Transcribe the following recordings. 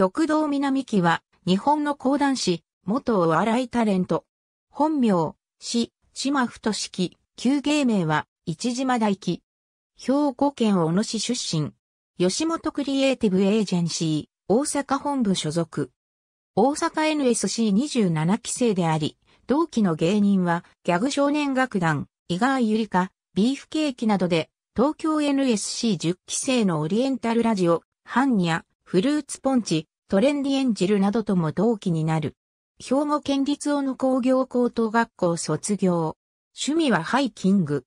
極道南木は、日本の講談師、元お笑いタレント。本名、市、島太式、旧芸名は、市島大輝。兵庫県小野市出身。吉本クリエイティブエージェンシー、大阪本部所属。大阪 NSC27 期生であり、同期の芸人は、ギャグ少年楽団、伊賀ゆりか、ビーフケーキなどで、東京 NSC10 期生のオリエンタルラジオ、ハンニャ、フルーツポンチ、トレンディエンジルなどとも同期になる。兵庫県立小野工業高等学校卒業。趣味はハイキング。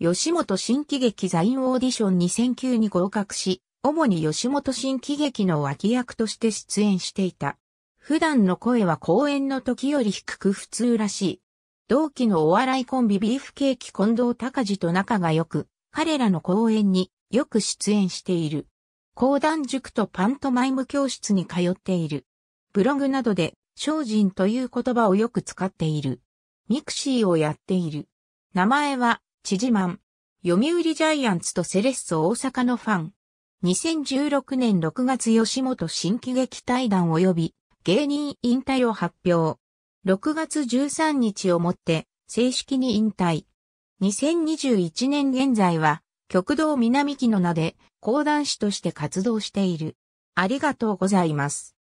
吉本新喜劇ザインオーディション2009に合格し、主に吉本新喜劇の脇役として出演していた。普段の声は公演の時より低く普通らしい。同期のお笑いコンビビーフケーキ近藤隆二と仲が良く、彼らの公演によく出演している。講談塾とパントマイム教室に通っている。ブログなどで、精進という言葉をよく使っている。ミクシーをやっている。名前は、知事マン。読売ジャイアンツとセレッソ大阪のファン。2016年6月吉本新喜劇対談及び芸人引退を発表。6月13日をもって正式に引退。2021年現在は極道南木の名で講談師として活動している。ありがとうございます。